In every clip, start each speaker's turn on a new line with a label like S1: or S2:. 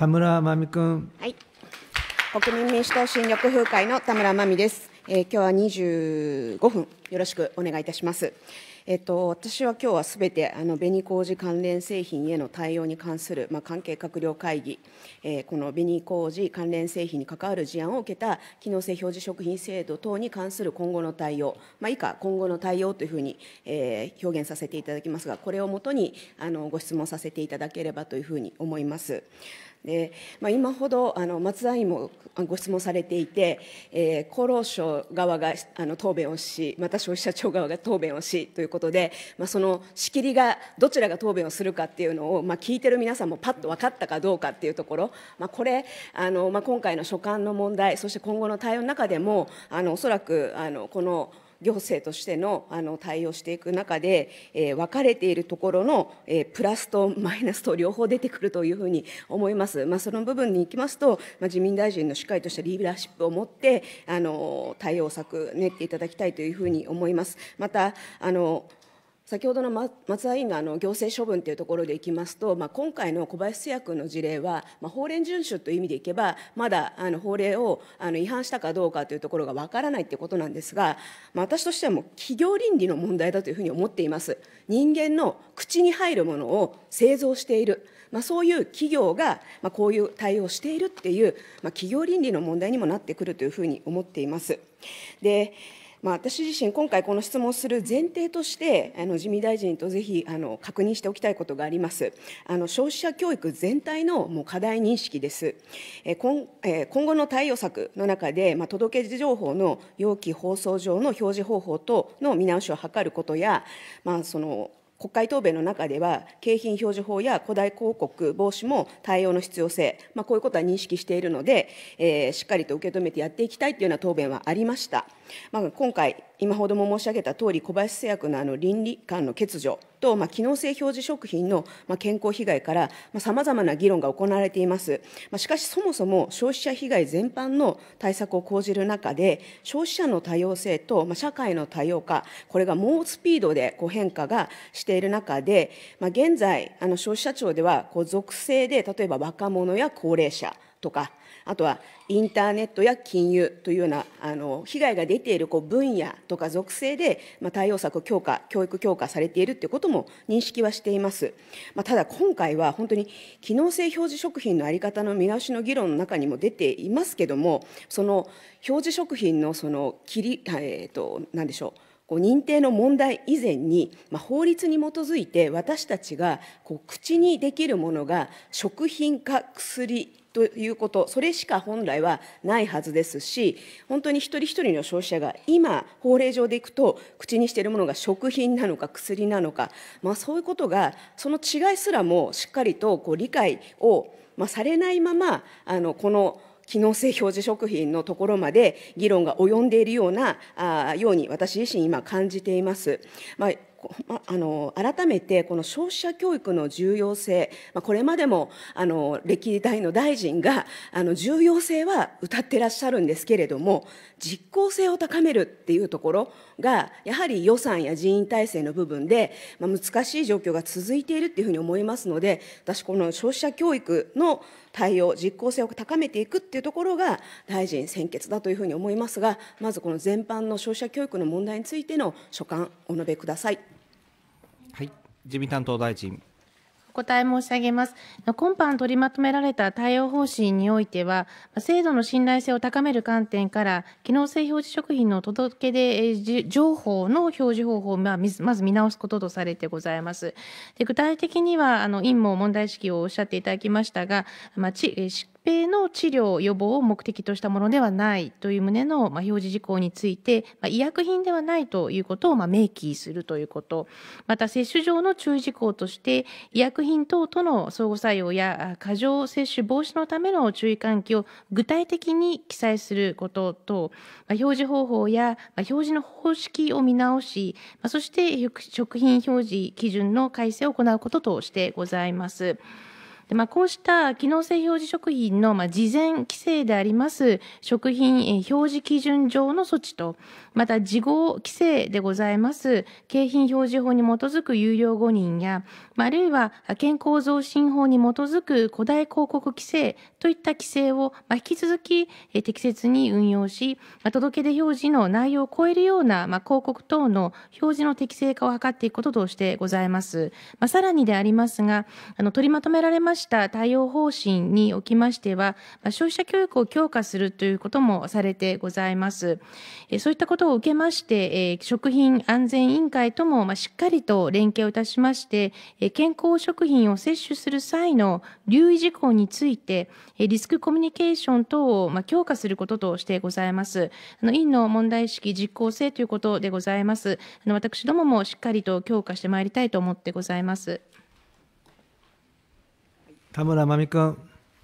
S1: 田村真美君。
S2: はい。国民民主党新緑風会の田村真美です。えー、今日は十五分よろしくお願いいたします。えっと、私は今日はすべて紅麹関連製品への対応に関する、まあ、関係閣僚会議、えー、この紅麹関連製品に関わる事案を受けた機能性表示食品制度等に関する今後の対応、まあ、以下、今後の対応というふうに、えー、表現させていただきますが、これをもとにあのご質問させていただければというふうに思います。でまあ、今ほどあの松田委員もご質問されていて、えー、厚労省側があの答弁をし、また消費者庁側が答弁をしということで、まあ、その仕切りがどちらが答弁をするかっていうのを、まあ、聞いてる皆さんもパッと分かったかどうかっていうところ、まあ、これあの、まあ、今回の所管の問題、そして今後の対応の中でも、あのおそらくあのこの行政としてのあの対応していく中で、えー、分かれているところの、えー、プラスとマイナスと両方出てくるというふうに思います。まあ、その部分に行きますと、まあ、自民大臣のしっかりとしたリーダーシップを持って、あの対応策練っていただきたいというふうに思います。またあの先ほどの松田委員のあの行政処分というところでいきますと、まあ、今回の小林製薬の事例は、まあ、法令遵守という意味でいけば、まだあの法令をあの違反したかどうかというところがわからないということなんですが、まあ、私としてはもう企業倫理の問題だというふうに思っています。人間の口に入るものを製造している、まあ、そういう企業が、まあ、こういう対応をしているっていう、まあ、企業倫理の問題にもなってくるというふうに思っています。でまあ、私自身、今回この質問する前提として、あの自民大臣とぜひあの確認しておきたいことがあります。あの消費者教育全体のもう課題認識です。え今え今後の対応策の中で、まあ、届け情報の容器放送上の表示方法等の見直しを図ることや、まあ、その国会答弁の中では、景品表示法や古代広告防止も対応の必要性、まあ、こういうことは認識しているので、えー、しっかりと受け止めてやっていきたいというような答弁はありました。まあ、今回、今ほども申し上げたとおり、小林製薬のあの倫理観の欠如と、まあ、機能性表示食品の、まあ、健康被害から、さまざ、まな議論が行われています。まあ、しかし、そもそも消費者被害全般の対策を講じる中で、消費者の多様性と、まあ、社会の多様化、これが猛スピードでこう変化がしている中で、まあ、現在、あの消費者庁ではこう属性で、例えば若者や高齢者、とかあとはインターネットや金融というようなあの被害が出ているこう分野とか属性で、まあ、対応策を強化、教育強化されているということも認識はしています。まあ、ただ、今回は本当に機能性表示食品の在り方の見直しの議論の中にも出ていますけども、その表示食品のその切り、えー、なんでしょう。う認定の問題以前に、まあ、法律に基づいて私たちがこう口にできるものが食品か薬ということ、それしか本来はないはずですし、本当に一人一人の消費者が今、法令上でいくと、口にしているものが食品なのか薬なのか、まあ、そういうことが、その違いすらもしっかりとこう理解を、まあ、されないまま、あのこの機能性表示食品のところまで議論が及んでいるようなあように私自身今感じています。まあ あの改めてこの消費者教育の重要性、まあ、これまでもあの歴代の大臣があの重要性は謳ってらっしゃるんですけれども実効性を高めるっていうところがやはり予算や人員体制の部分で、まあ、難しい状況が続いているっていうふうに思いますので私この消費者教育の対応、実効性を高めていくっていうところが大臣専決だというふうに思いますが、まずこの全般の消費者教育の問題についての所
S3: 感、お述べください。
S1: はい、自民担当大臣
S3: お答え申し上げます。今般取りまとめられた対応方針においては、制度の信頼性を高める観点から、機能性表示食品の届け出情報の表示方法をまず見直すこととされてございます。で具体的には、あの委員も問題意識をおっしゃっていただきましたが、まあ、ち病の治療予防を目的としたものではないという旨の、ま表示事項について、ま医薬品ではないということを、ま明記するということまた接種上の注意事項として医薬品等との相互作用や過剰接種防止のための注意喚起を具体的に記載することと、ま表示方法や、ま表示の方式を見直し、まそして食品表示基準の改正を行うこととしてございます。で、まあ、こうした機能性表示食品の、まあ、事前規制であります食品表示基準上の措置と、また事後規制でございます景品表示法に基づく有料誤認や、まあ、あるいは健康増進法に基づく古代広告規制といった規制を、まあ、引き続き適切に運用し、まあ、届け出表示の内容を超えるような、まあ、広告等の表示の適正化を図っていくこととしてございます。まあ、さらにでありますが、あの取りまとめられました対応方針におきましては、消費者教育を強化するということもされてございます。そういったことを受けまして、食品安全委員会ともしっかりと連携をいたしまして、健康食品を摂取する際の留意事項について、リスクコミュニケーション等を強化することとしてございます。あの委員の問題意識実効性ということでございます。あの私どももしっかりと強化してまいりたいと思ってございます。
S1: 田村真美君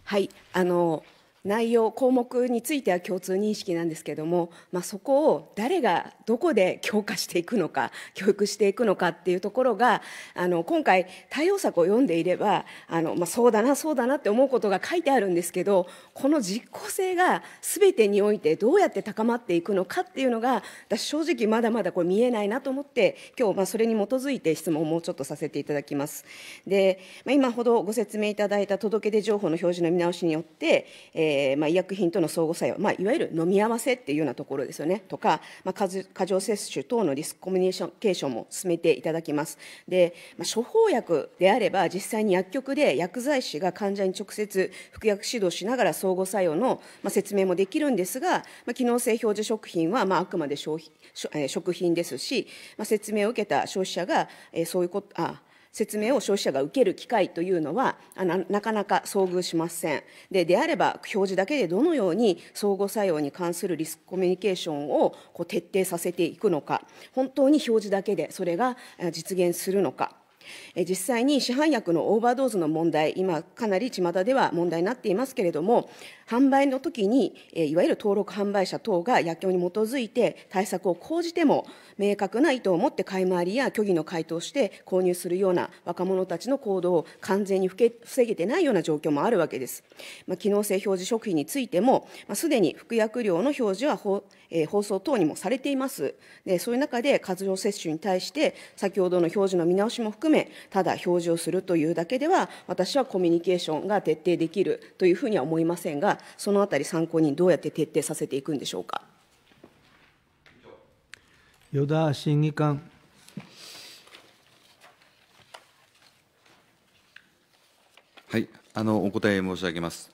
S2: はいあの内容項目については共通認識なんですけども、まあ、そこを誰がどこで強化していくのか教育していくのかっていうところがあの今回対応策を読んでいればあの、まあ、そうだなそうだなって思うことが書いてあるんですけどこの実効性が全てにおいてどうやって高まっていくのかっていうのが私正直まだまだこれ見えないなと思って今日まあそれに基づいて質問をもうちょっとさせていただきます。でまあ、今ほどご説明いただいた届出情報の表示の見直しによって、えーえーまあ、医薬品との相互作用、まあ、いわゆる飲み合わせっていうようなところですよね、とか、まあ、過剰摂取等のリスクコミュニケーションも進めていただきます。でまあ、処方薬であれば、実際に薬局で薬剤師が患者に直接服薬指導しながら相互作用の、まあ、説明もできるんですが、まあ、機能性表示食品は、まあ、あくまで消費食品ですし、まあ、説明を受けた消費者が、えー、そういうこと、あ説明を消費者が受ける機会というのはなかなか遭遇しませんでであれば表示だけでどのように相互作用に関するリスクコミュニケーションをこう徹底させていくのか本当に表示だけでそれが実現するのか実際に市販薬のオーバードーズの問題、今、かなり巷では問題になっていますけれども、販売の時に、いわゆる登録販売者等が薬局に基づいて対策を講じても、明確な意図を持って買い回りや虚偽の回答して購入するような若者たちの行動を完全に防げてないような状況もあるわけです。まあ、機能性表示食品についても、まあ、すでに服薬量の表示は法,、えー、放送等にもされています。でそういう中で活用接種に対して、先ほどの表示の見直しも含め、ただ表示をするというだけでは、私はコミュニケーションが徹底できるというふうには思いませんが、そのあたり、参考人、どうやって徹底させていくんでしょうか。
S1: 与田審議官。
S4: はい、あのお答え申し上げます。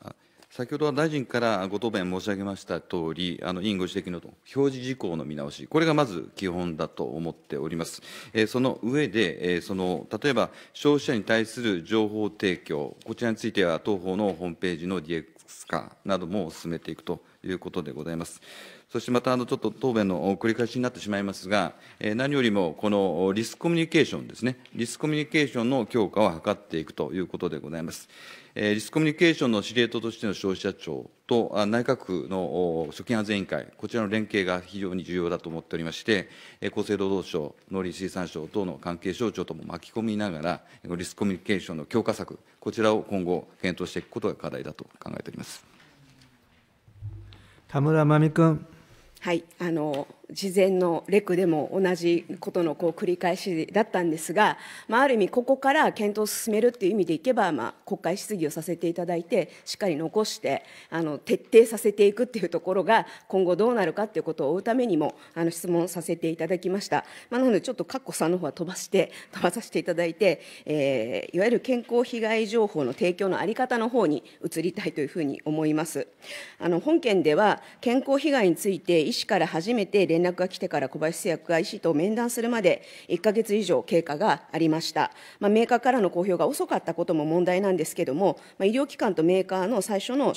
S4: 先ほどは大臣からご答弁申し上げましたとおり、あの委員ご指摘の表示事項の見直し、これがまず基本だと思っております。えー、その上で、えー、その例えば消費者に対する情報提供、こちらについては、当方のホームページの DX かなども進めていくということでございます。そしてまた、ちょっと答弁の繰り返しになってしまいますが、何よりもこのリスクコミュニケーションですね、リスクコミュニケーションの強化を図っていくということでございます。リスクコミュニケーションの司令塔としての消費者庁と内閣府の食品安全委員会、こちらの連携が非常に重要だと思っておりまして、厚生労働省、農林水産省等の関係省庁とも巻き込みながら、リスクコミュニケーションの強化策、こちらを今後、検討していくことが課題だと考えております。田
S1: 村真美君
S2: はいあの事前のレクでも同じことのこう繰り返しだったんですが、まあ、ある意味ここから検討を進めるっていう意味でいけば、まあ、国会質疑をさせていただいてしっかり残してあの徹底させていくっていうところが今後どうなるかっていうことを追うためにもあの質問させていただきました、まあ、なのでちょっとかっこさんの方は飛ばして 飛ばさせていただいて、えー、いわゆる健康被害情報の提供の在り方の方に移りたいというふうに思いますあの本件では健康被害について医師から初めて連連絡が来てから小林製薬が IC と面談するまで1ヶ月以上経過がありました。まあ、メーカーからの公表が遅かったことも問題なんですけども、まあ、医療機関とメーカーの最初の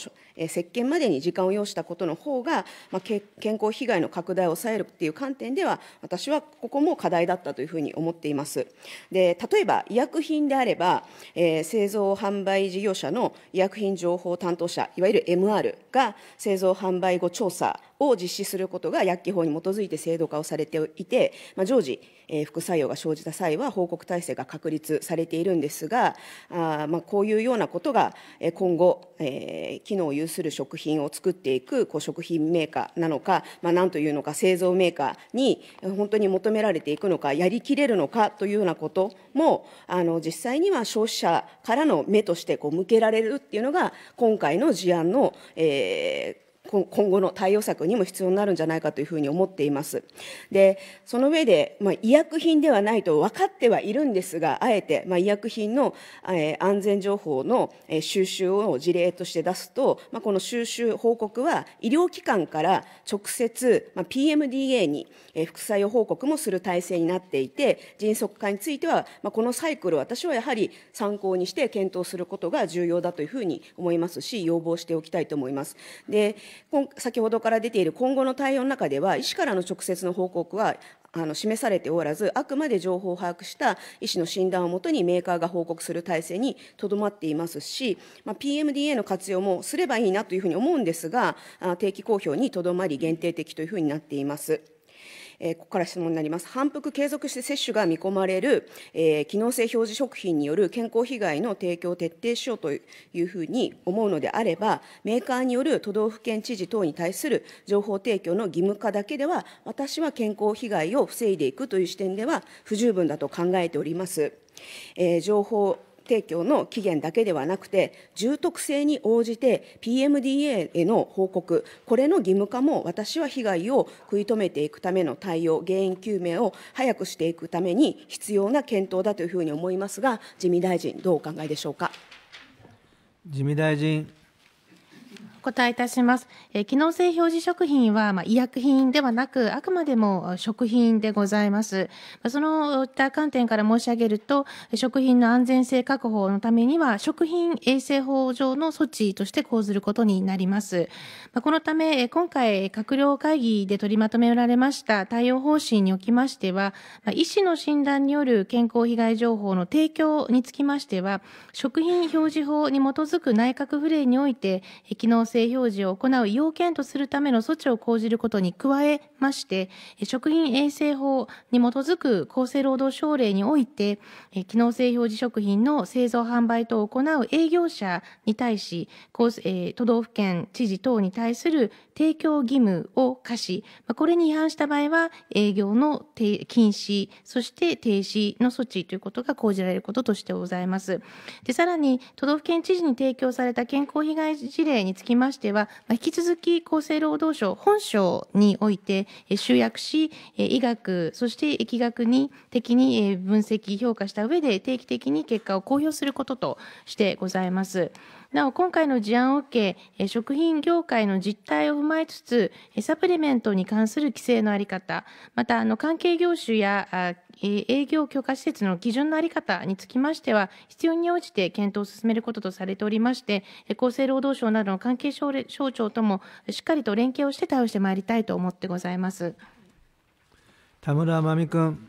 S2: 接見までに時間を要したことの方が、まあ、健康被害の拡大を抑えるっていう観点では、私はここも課題だったというふうに思っています。で例えば、医薬品であれば、えー、製造販売事業者の医薬品情報担当者、いわゆる MR が製造販売後調査を実施することが薬機法に基づいて制度化をされていて、まあ、常時、えー、副作用が生じた際は報告体制が確立されているんですが、あまあ、こういうようなことが今後、えー、機能を有する食品を作っていくこう食品メーカーなのか、まあ、なんというのか、製造メーカーに本当に求められていくのか、やりきれるのかというようなことも、あの実際には消費者からの目としてこう向けられるっていうのが、今回の事案の、えー、今後の対応策にも必要になるんじゃないかというふうに思っています。で、その上で、まあ、医薬品ではないと分かってはいるんですが、あえて、まあ、医薬品の、えー、安全情報の、え収集を事例として出すと、まあ、この収集報告は医療機関から直接、まあ、PMDA に、え副作用報告もする体制になっていて、迅速化については、まあ、このサイクル、私はやはり参考にして検討することが重要だというふうに思いますし、要望しておきたいと思います。で先ほどから出ている今後の対応の中では、医師からの直接の報告はあの示されておらず、あくまで情報を把握した医師の診断をもとにメーカーが報告する体制にとどまっていますし、まあ、PMDA の活用もすればいいなというふうに思うんですが、定期公表にとどまり限定的というふうになっています。えー、ここから質問になります。反復継続して接種が見込まれる、えー、機能性表示食品による健康被害の提供を徹底しようというふうに思うのであれば、メーカーによる都道府県知事等に対する情報提供の義務化だけでは、私は健康被害を防いでいくという視点では不十分だと考えております。えー、情報提供の期限だけではなくて、重篤性に応じて PMDA への報告、これの義務化も私は被害を食い止めていくための対応、原因究明を早くしていくために必要な検討だというふうに思いますが、自民大臣、どうお考えでしょうか。
S1: 自民大臣
S3: 答えいたします。え機能性表示食品は、まあ、医薬品ではなく、あくまでも食品でございます。そのった観点から申し上げると、食品の安全性確保のためには、食品衛生法上の措置として講ずることになります。このため、今回、閣僚会議で取りまとめられました対応方針におきましては、医師の診断による健康被害情報の提供につきましては、食品表示法に基づく内閣府令において、機能性性表示を行う要件とするための措置を講じることに加えまして、食品衛生法に基づく厚生労働省令において、機能性表示食品の製造販売等を行う営業者に対し、都道府県知事等に対する提供義務を課し、これに違反した場合は営業の禁止、そして停止の措置ということが講じられることとしてございます。でさらに、都道府県知事に提供された健康被害事例につきまましては、引き続き厚生労働省本省において集約し、医学、そして疫学に的に分析、評価した上で定期的に結果を公表することとしてございます。なお、今回の事案を受け、食品業界の実態を踏まえつつ、サプリメントに関する規制の在り方、また、あの、関係業種や、営業許可施設の基準の在り方につきましては、必要に応じて検討を進めることとされておりまして、厚生労働省などの関係省庁ともしっかりと連携をして対応してまいりたいと思ってございます。
S1: 田村真美君。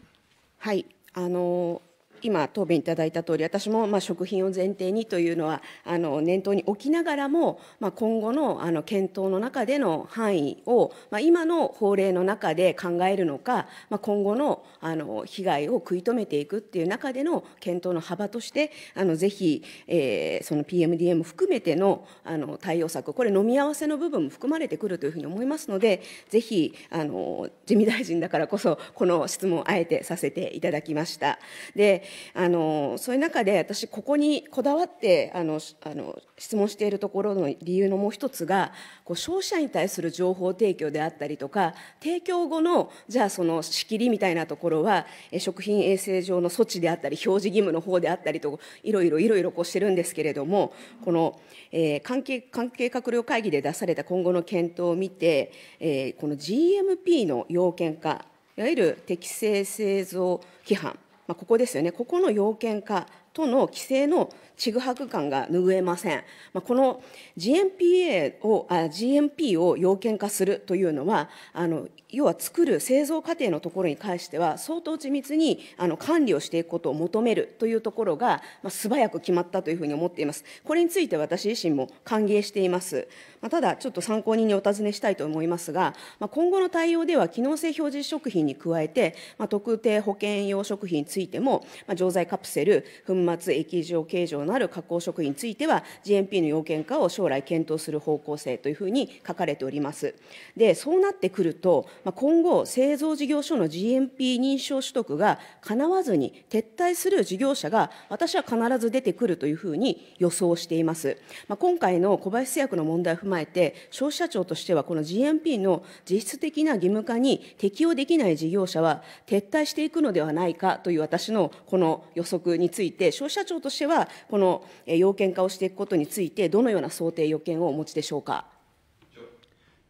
S3: はい、
S2: あの今答弁いただいた通り私もまあ食品を前提にというのはあの念頭に置きながらも、まあ、今後のあの検討の中での範囲を、まあ、今の法令の中で考えるのか、まあ、今後のあの被害を食い止めていくっていう中での検討の幅としてあのぜひ、えー、その PMDM 含めてのあの対応策これ飲み合わせの部分も含まれてくるというふうに思いますのでぜひあの自民大臣だからこそこの質問をあえてさせていただきました。であのそういう中で私ここにこだわってあのあの質問しているところの理由のもう一つがこう消費者に対する情報提供であったりとか提供後のじゃあその仕切りみたいなところは食品衛生上の措置であったり表示義務の方であったりといろいろいろいろこうしてるんですけれどもこの、えー、関係関係閣僚会議で出された今後の検討を見て、えー、この GMP の要件化いわゆる適正製造規範まあ、ここですよね、ここの要件化との規制のちぐはぐ感が拭えません。まあ、この GMPA を GMP を要件化するというのはあの要は作る製造過程のところに関しては相当緻密にあの管理をしていくことを求めるというところが、まあ、素早く決まったというふうに思っています。これについて私自身も歓迎しています。まあ、ただちょっと参考人にお尋ねしたいと思いますが、まあ、今後の対応では機能性表示食品に加えて、まあ、特定保険用食品についても、まあ、錠剤カプセル粉末液状形状のある加工食品については、GMP の要件化を将来検討する方向性というふうに書かれております。で、そうなってくると、今後、製造事業所の GMP 認証取得がかなわずに撤退する事業者が、私は必ず出てくるというふうに予想しています。まあ、今回の小林製薬の問題を踏まえて、消費者庁としては、この GMP の実質的な義務化に適用できない事業者は撤退していくのではないかという私のこの予測について、消費者庁としては、このこの要件化をしていくことについて、どのような想定、予見をお持ちでしょうか。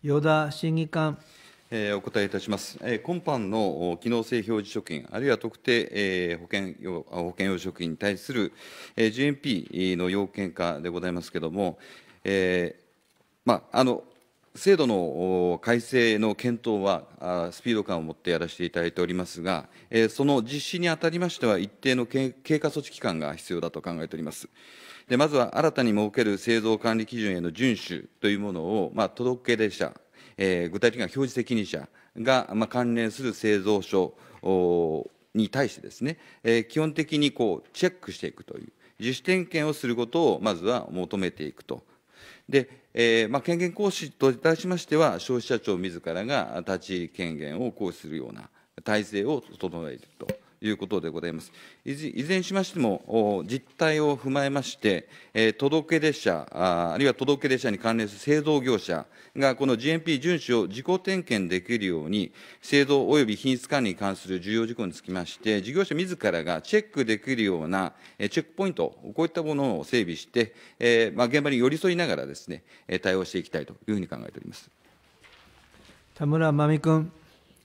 S4: 与田審議官お答えいたします。今般の機能性表示食品、あるいは特定保険用保険用食品に対する GMP の要件化でございますけれども、えーまあ、あの制度の改正の検討は、スピード感を持ってやらせていただいておりますが、その実施にあたりましては、一定の経過措置期間が必要だと考えております。でまずは新たに設ける製造管理基準への遵守というものを、まあ、届け出者、えー、具体的には表示責任者が、まあ、関連する製造所に対してですね、えー、基本的にこうチェックしていくという、自主点検をすることをまずは求めていくとで、えーまあ、権限行使といたしましては、消費者庁自らが立ち入り権限を行使するような体制を整えると。いうことでございます。いずれにしましても、実態を踏まえまして、届け出者、あるいは届け出者に関連する製造業者が、この GMP 遵守を自己点検できるように、製造及び品質管理に関する重要事項につきまして、事業者自らがチェックできるようなチェックポイント、こういったものを整備して、まあ、現場に寄り添いながらですね、対応していきたいというふうに考えております。
S1: 田村真美君。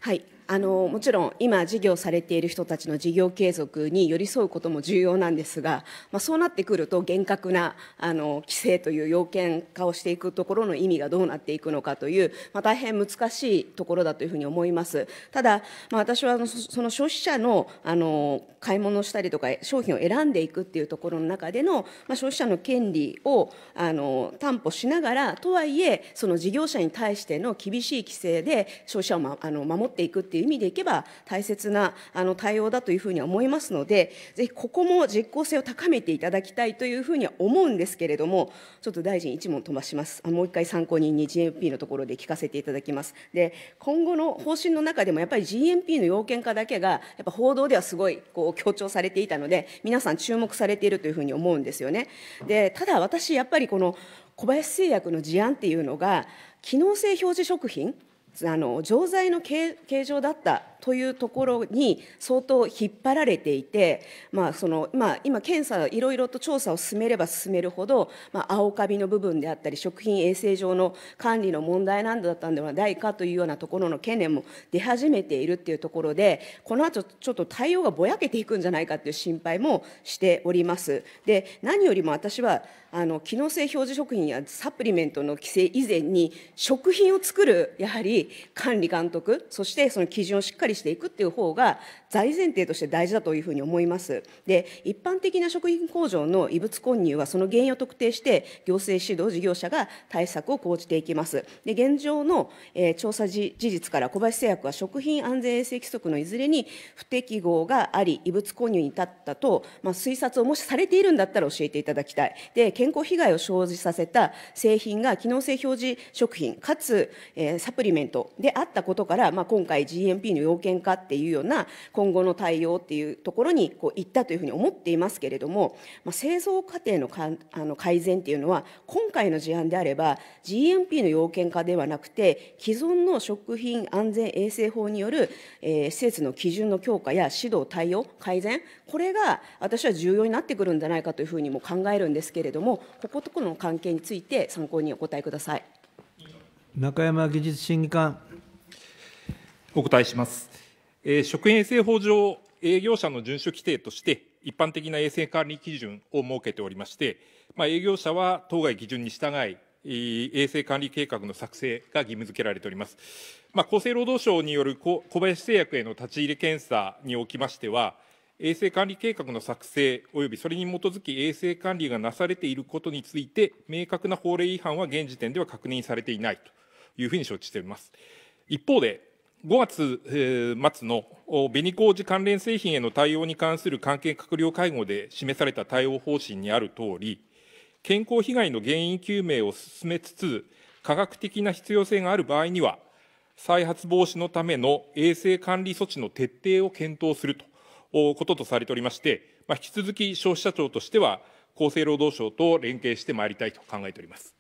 S2: はい。あのもちろん今事業されている人たちの事業継続に寄り添うことも重要なんですが、まあ、そうなってくると厳格なあの規制という要件化をしていくところの意味がどうなっていくのかという、まあ、大変難しいところだというふうに思います。ただ、まあ、私はその消費者のあの買い物したりとか商品を選んでいくっていうところの中での、まあ、消費者の権利をあの担保しながらとはいえその事業者に対しての厳しい規制で消費者を、ま、あの守っていくっていう意味でいけば、大切なあの対応だというふうには思いますので、ぜひここも実効性を高めていただきたいというふうには思うんですけれども、ちょっと大臣、一問飛ばします。もう一回参考人に GMP のところで聞かせていただきます。で、今後の方針の中でも、やっぱり GMP の要件化だけが、やっぱ報道ではすごいこう強調されていたので、皆さん注目されているというふうに思うんですよね。で、ただ私、やっぱりこの小林製薬の事案っていうのが、機能性表示食品、あの錠剤の形状だったというところに相当引っ張られていて、まあそのまあ、今検査いろいろと調査を進めれば進めるほど、まあ、青カビの部分であったり食品衛生上の管理の問題なんだったんではないかというようなところの懸念も出始めているっていうところでこの後ちょっと対応がぼやけていくんじゃないかという心配もしております。で何よりも私はあの機能性表示食品やサプリメントの規制以前に食品を作るやはり管理監督そしてその基準をしっかりりしていくっていう方が大前提として大事だというふうに思います。で一般的な食品工場の異物混入はその原因を特定して行政指導事業者が対策を講じていきます。で現状の、えー、調査事実から小林製薬は食品安全衛生規則のいずれに不適合があり異物混入に至ったと、まあ、推察をもしされているんだったら教えていただきたい。で健康被害を生じさせた製品が機能性表示食品かつ、えー、サプリメントであったことから、まあ、今回 GMP の要険かっていうような今後の対応っていうところにこう行ったというふうに思っていますけれども、まあ、製造過程のかあの改善っていうのは今回の事案であれば GMP の要件化ではなくて既存の食品安全衛生法による、えー、施設の基準の強化や指導対応改善これが私は重要になってくるんじゃないかというふうにも考えるんですけれどもこことこの関係について参考にお答えください
S5: 中
S1: 山技術審議官
S5: お答えしますえ食品衛生法上、営業者の遵守規定として、一般的な衛生管理基準を設けておりまして、まあ、営業者は当該基準に従い、衛生管理計画の作成が義務付けられております。まあ、厚生労働省による小林製薬への立ち入り検査におきましては、衛生管理計画の作成及びそれに基づき衛生管理がなされていることについて、明確な法令違反は現時点では確認されていないというふうに承知しております。一方で、5月、末の紅麹関連製品への対応に関する関係閣僚会合で示された対応方針にあるとおり、健康被害の原因究明を進めつつ、科学的な必要性がある場合には、再発防止のための衛生管理措置の徹底を検討するとこととされておりまして、まあ、引き続き消費者庁としては、厚生労働省と連携してまいりたいと考えております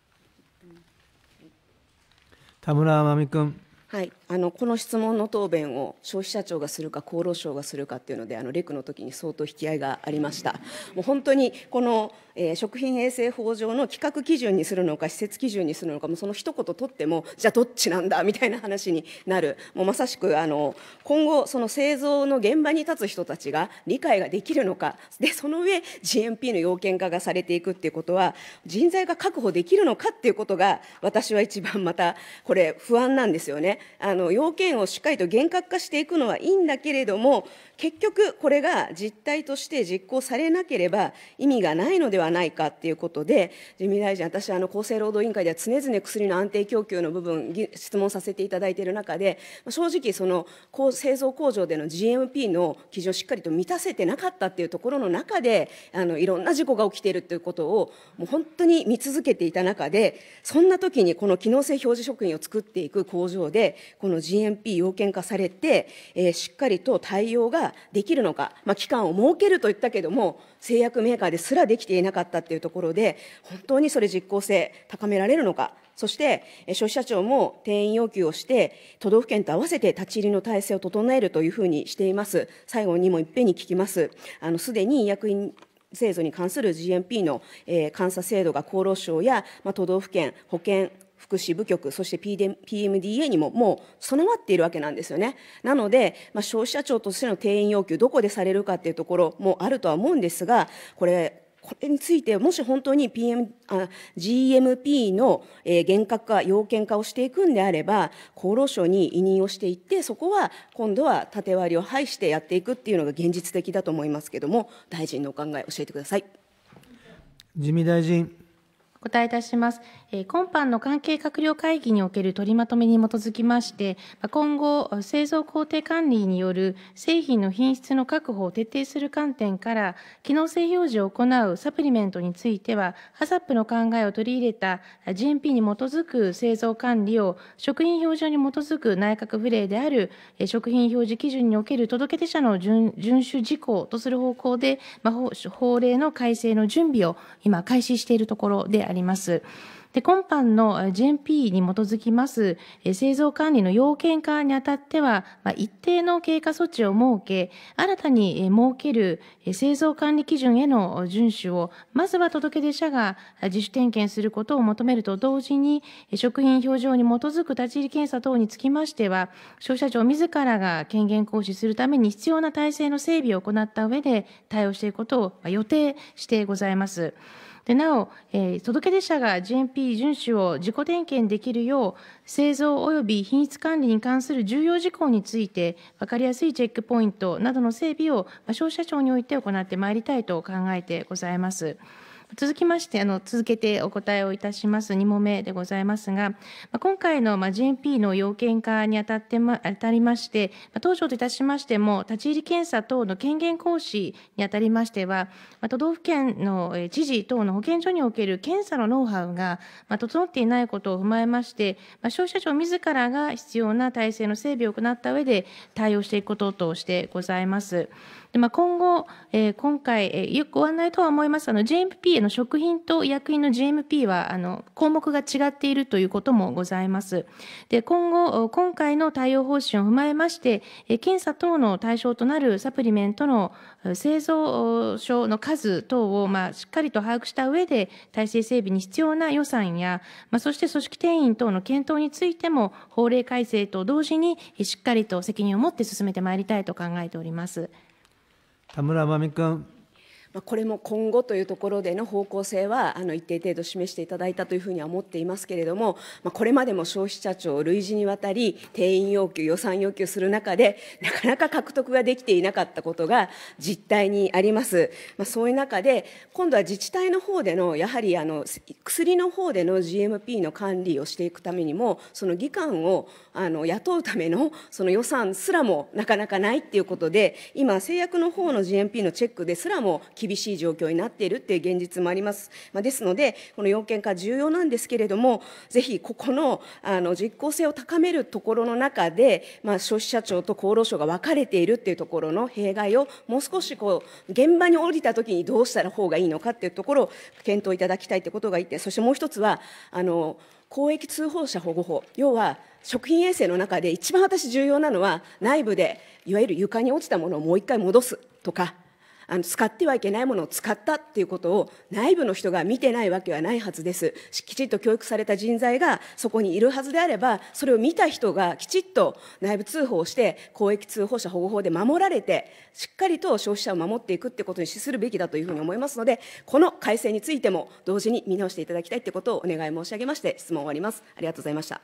S1: 田村真美君。
S2: はいあのこの質問の答弁を消費者庁がするか厚労省がするかっていうのであのレクの時に相当引き合いがありましたもう本当にこの、えー、食品衛生法上の規格基準にするのか施設基準にするのかもその一言取ってもじゃあどっちなんだみたいな話になるもうまさしくあの今後その製造の現場に立つ人たちが理解ができるのかでその上 GMP の要件化がされていくっていうことは人材が確保できるのかっていうことが私は一番またこれ不安なんですよねあのの要件をしっかりと厳格化していくのはいいんだけれども、結局、これが実態として実行されなければ意味がないのではないかっていうことで、自民大臣、私、あの厚生労働委員会では常々薬の安定供給の部分、質問させていただいている中で、正直、その製造工場での GMP の基準をしっかりと満たせてなかったっていうところの中で、あのいろんな事故が起きているということを、もう本当に見続けていた中で、そんな時にこの機能性表示食品を作っていく工場で、このの GMP 要件化されて、えー、しっかりと対応ができるのか、まあ、期間を設けると言ったけども、製薬メーカーですらできていなかったっていうところで、本当にそれ実効性高められるのか、そして消費者庁も定員要求をして、都道府県と合わせて立ち入りの体制を整えるというふうにしています。最後にもいっぺんに聞きます。あのすでに医薬品製造に関する GMP の、え監査制度が厚労省や、まあ、都道府県、保健福祉部局そして PMDA にももう備わっているわけなんですよねなので、まあ、消費者庁としての定員要求どこでされるかっていうところもあるとは思うんですがこれこれについて、もし本当に PM あ GMP の、え厳格化、要件化をしていくんであれば、厚労省に委任をしていって、そこは今度は縦割りを排してやっていくっていうのが現実的だと思いますけれども、大臣のお考え、教えてください。
S1: 自見大臣
S3: お答えいたします。今般の関係閣僚会議における取りまとめに基づきまして、今後、製造工程管理による製品の品質の確保を徹底する観点から、機能性表示を行うサプリメントについては、ハサップの考えを取り入れた GMP に基づく製造管理を食品表示に基づく内閣府令である食品表示基準における届け出者の遵守事項とする方向で、法令の改正の準備を今、開始しているところであります。あります。で今般の GMP に基づきます製造管理の要件化にあたっては、まあ、一定の経過措置を設け、新たに設ける製造管理基準への遵守を、まずは届け出者が自主点検することを求めると同時に、食品表示法に基づく立ち入り検査等につきましては、消費者庁自らが権限行使するために必要な体制の整備を行った上で対応していくことを予定してございます。でなお、えー、届け出者が GMP 遵守を自己点検できるよう製造及び品質管理に関する重要事項について分かりやすいチェックポイントなどの整備を消費者庁において行ってまいりたいと考えてございます。続きましてあの続けてお答えをいたします2問目でございますが、今回の、GMP の要件化にあたってまあたりまして、当初といたしましても立ち入り検査等の権限行使にあたりましては、都道府県の知事等の保健所における検査のノウハウが、整っていないことを踏まえまして、消費者庁自らが必要な体制の整備を行った上で対応していくこととしてございます。でまあ、今後、えー、今回、えー、よくご案内とは思いますあの GMP への食品と医薬品の GMP はあの項目が違っているということもございます。で今後今回の対応方針を踏まえまして、えー、検査等の対象となるサプリメントの製造所の数等を、まあ、しっかりと把握した上で体制整備に必要な予算や、まあ、そして組織定員等の検討についても法令改正と同時にしっかりと責任を持って進めてまいりたいと考えております。
S1: 담을 안 합니까?
S2: これも今後というところでの方向性はあの一定程度示していただいたというふうには思っていますけれども、まこれまでも消費者庁を類似にわたり定員要求予算要求する中で なかなか獲得ができていなかったことが実態にあります、まそういう中で今度は自治体の方でのやはりあの薬の方での GMP の管理をしていくためにもその技官をあの雇うためのその予算すらもなかなかないっていうことで今製薬の方の GMP のチェックですらも厳しい状況になっているっていう現実もあります。まあ、ですので、この要件化重要なんですけれども、ぜひここのあの実効性を高めるところの中で、まあ、消費者庁と厚労省が分かれているっていうところの弊害をもう少しこう現場に降りたときにどうしたら方がいいのかっていうところを検討いただきたいということが言って、そしてもう一つは、あの公益通報者保護法、要は食品衛生の中で一番私重要なのは、内部でいわゆる床に落ちたものをもう一回戻すとか、あの使ってはいけないものを使ったっていうことを内部の人が見てないわけはないはずです。きちっと教育された人材がそこにいるはずであれば、それを見た人がきちっと内部通報をして、公益通報者保護法で守られて、しっかりと消費者を守っていくってことに資するべきだというふうに思いますので、この改正についても同時に見直していただきたいということをお願い申し上げまして、質問を終わります。ありがとうございました。